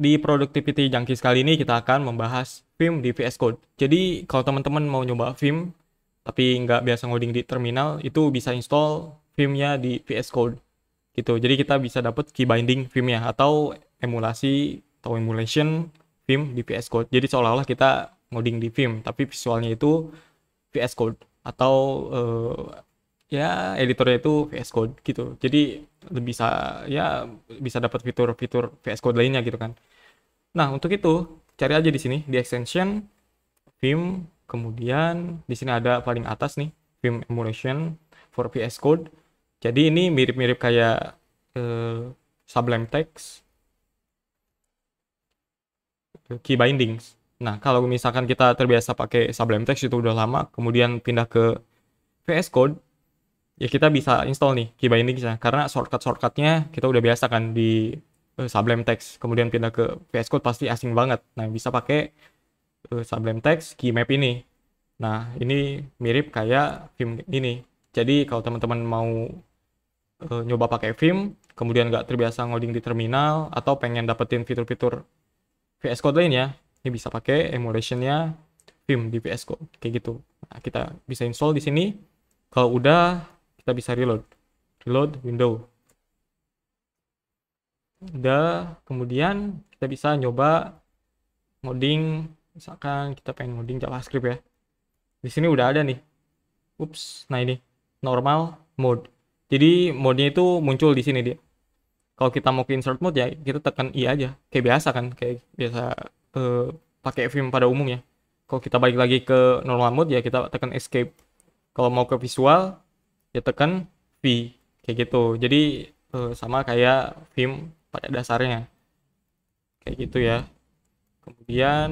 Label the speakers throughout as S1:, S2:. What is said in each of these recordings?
S1: di Productivity Junkies kali ini kita akan membahas Vim di VS Code. Jadi kalau teman-teman mau nyoba Vim, tapi nggak biasa ngoding di terminal, itu bisa install vim di VS Code. Gitu, jadi kita bisa dapat key binding vim atau emulasi atau emulation Vim di VS Code. Jadi seolah-olah kita ngoding di Vim, tapi visualnya itu VS Code atau eh, ya editornya itu VS Code gitu jadi lebih bisa ya bisa dapat fitur-fitur VS Code lainnya gitu kan nah untuk itu cari aja di sini di extension Vim kemudian di sini ada paling atas nih Vim emulation for VS Code jadi ini mirip-mirip kayak eh, Sublime Text eh, key bindings nah kalau misalkan kita terbiasa pakai Sublime Text itu udah lama kemudian pindah ke VS Code ya kita bisa install nih ini bisa karena shortcut-shortcutnya kita udah biasa kan di uh, Sublime Text kemudian pindah ke VS Code pasti asing banget nah bisa pakai uh, Sublime Text key map ini nah ini mirip kayak film ini jadi kalau teman-teman mau uh, nyoba pakai film kemudian nggak terbiasa ngoding di terminal atau pengen dapetin fitur-fitur VS Code lainnya ini bisa pakai emulationnya film di VS Code kayak gitu nah, kita bisa install di sini kalau udah kita bisa reload reload window udah kemudian kita bisa nyoba modding misalkan kita pengen modding javascript ya di sini udah ada nih ups nah ini normal mode jadi modenya itu muncul di sini dia kalau kita mau ke insert mode ya kita tekan i aja kayak biasa kan kayak biasa uh, pakai film pada umumnya kalau kita balik lagi ke normal mode ya kita tekan escape kalau mau ke visual ya tekan V kayak gitu jadi eh, sama kayak Vim pada dasarnya kayak gitu ya kemudian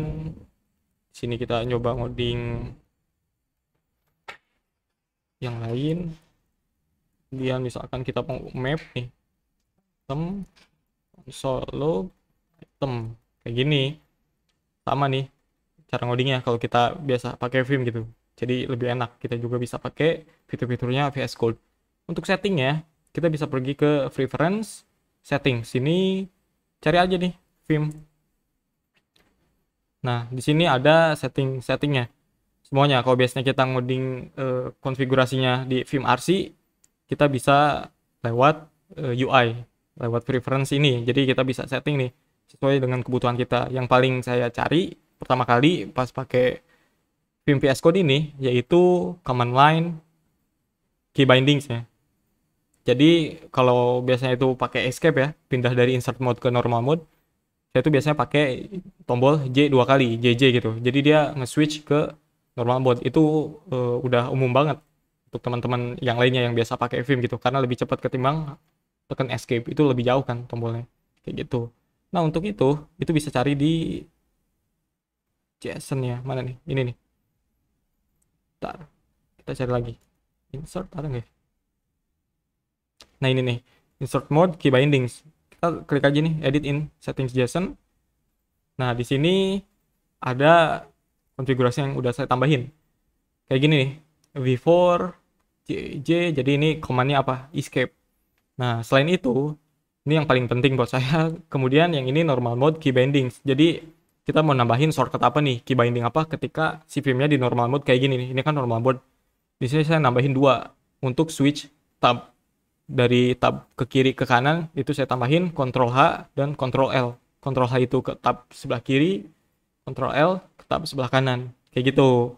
S1: sini kita nyoba ngoding yang lain kemudian misalkan kita mau map nih item solo item kayak gini sama nih cara ngodingnya kalau kita biasa pakai film gitu jadi lebih enak, kita juga bisa pakai fitur-fiturnya VS Code. Untuk setting ya, kita bisa pergi ke preference, setting. Sini cari aja nih, film Nah, di sini ada setting-settingnya. Semuanya, kalau biasanya kita ngoding uh, konfigurasinya di film RC, kita bisa lewat uh, eh, UI, lewat preference ini. Jadi kita bisa setting nih, sesuai dengan kebutuhan kita. Yang paling saya cari pertama kali pas pakai Vim VS Code ini yaitu command line key bindings ya. Jadi kalau biasanya itu pakai escape ya, pindah dari insert mode ke normal mode, saya itu biasanya pakai tombol J dua kali, JJ gitu. Jadi dia nge-switch ke normal mode itu uh, udah umum banget untuk teman-teman yang lainnya yang biasa pakai Vim gitu karena lebih cepat ketimbang tekan escape itu lebih jauh kan tombolnya kayak gitu. Nah, untuk itu itu bisa cari di JSON ya. Mana nih? Ini nih. Bentar. Kita cari lagi. Insert ada nggak ya? Nah ini nih. Insert mode key bindings. Kita klik aja nih. Edit in settings JSON. Nah di sini ada konfigurasi yang udah saya tambahin. Kayak gini nih. V4 J, jadi ini komandnya apa? Escape. Nah, selain itu, ini yang paling penting buat saya. Kemudian yang ini normal mode key bindings. Jadi kita mau nambahin shortcut apa nih key binding apa ketika si filmnya di normal mode kayak gini nih ini kan normal mode di sini saya nambahin dua untuk switch tab dari tab ke kiri ke kanan itu saya tambahin Ctrl H dan Ctrl L Ctrl H itu ke tab sebelah kiri Ctrl L ke tab sebelah kanan kayak gitu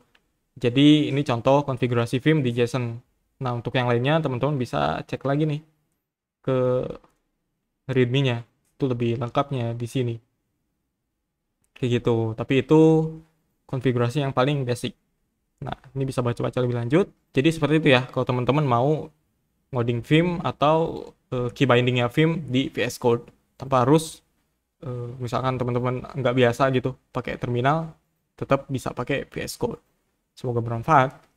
S1: jadi ini contoh konfigurasi film di JSON nah untuk yang lainnya teman-teman bisa cek lagi nih ke readme-nya itu lebih lengkapnya di sini kayak gitu tapi itu konfigurasi yang paling basic nah ini bisa baca-baca lebih lanjut jadi seperti itu ya kalau teman-teman mau ngoding Vim atau uh, key bindingnya Vim di VS Code tanpa harus uh, misalkan teman-teman nggak biasa gitu pakai terminal tetap bisa pakai VS Code semoga bermanfaat